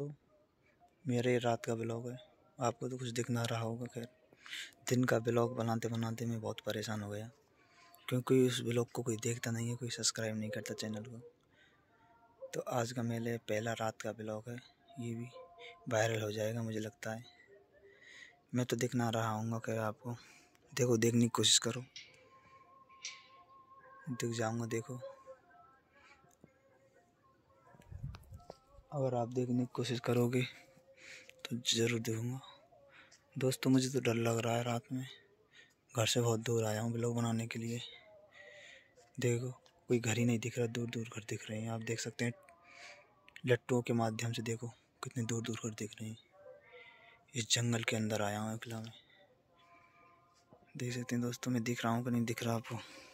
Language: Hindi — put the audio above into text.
दोस्तों मेरे रात का ब्लॉग है आपको तो कुछ दिख ना रहा होगा खैर दिन का ब्लॉग बनाते बनाते मैं बहुत परेशान हो गया क्योंकि उस ब्लॉग को कोई देखता नहीं है कोई सब्सक्राइब नहीं करता चैनल को तो आज का मेरे पहला रात का ब्लॉग है ये भी वायरल हो जाएगा मुझे लगता है मैं तो दिख ना रहा हूँ खैर आपको देखो देखने की कोशिश करो दिख जाऊँगा देखो अगर आप देखने की कोशिश करोगे तो ज़रूर देखूँगा दोस्तों मुझे तो डर लग रहा है रात में घर से बहुत दूर आया हूँ ब्लॉग बनाने के लिए देखो कोई घर ही नहीं दिख रहा दूर दूर घर दिख रहे हैं आप देख सकते हैं लट्टुओं के माध्यम से देखो कितने दूर दूर घर दिख रहे हैं इस जंगल के अंदर आया हूँ अकेला में देख सकते हैं दोस्तों मैं दिख रहा हूँ कि नहीं दिख रहा आपको